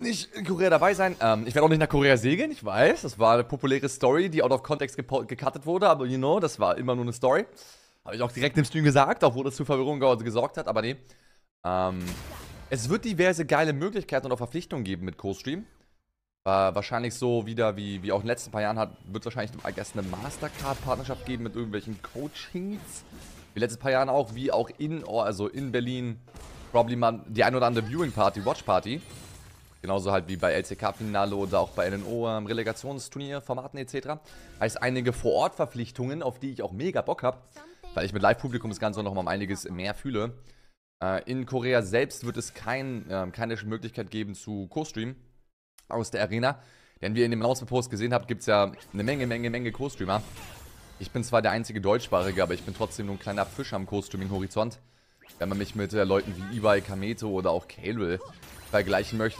nicht in Korea dabei sein. Ähm, ich werde auch nicht nach Korea segeln, ich weiß. Das war eine populäre Story, die out of context gecuttet wurde, aber you know, das war immer nur eine Story. Habe ich auch direkt im Stream gesagt, obwohl das zu Verwirrung gesorgt hat, aber nee. Ähm, es wird diverse geile Möglichkeiten und auch Verpflichtungen geben mit Co-Stream. Äh, wahrscheinlich so wieder, wie, wie auch in den letzten paar Jahren hat, wird wahrscheinlich I eine Mastercard-Partnerschaft geben mit irgendwelchen Coachings. Wie in den letzten paar Jahren auch, wie auch in, also in Berlin, probably mal die ein oder andere Viewing-Party, Watch-Party. Genauso halt wie bei LCK-Finale oder auch bei NNO ähm, Relegationsturnier, etc. Heißt einige Vor-Ort-Verpflichtungen, auf die ich auch mega Bock habe, weil ich mit Live-Publikum das Ganze noch mal um einiges mehr fühle. Äh, in Korea selbst wird es kein, ähm, keine Möglichkeit geben zu Co-Stream aus der Arena. Denn wie ihr in dem Announcement-Post gesehen habt, gibt es ja eine Menge, Menge, Menge Co-Streamer. Ich bin zwar der einzige Deutschsprachige, aber ich bin trotzdem nur ein kleiner Fisch am Co-Streaming-Horizont. Wenn man mich mit äh, Leuten wie Ibai, Kameto oder auch Kalewil vergleichen möchte,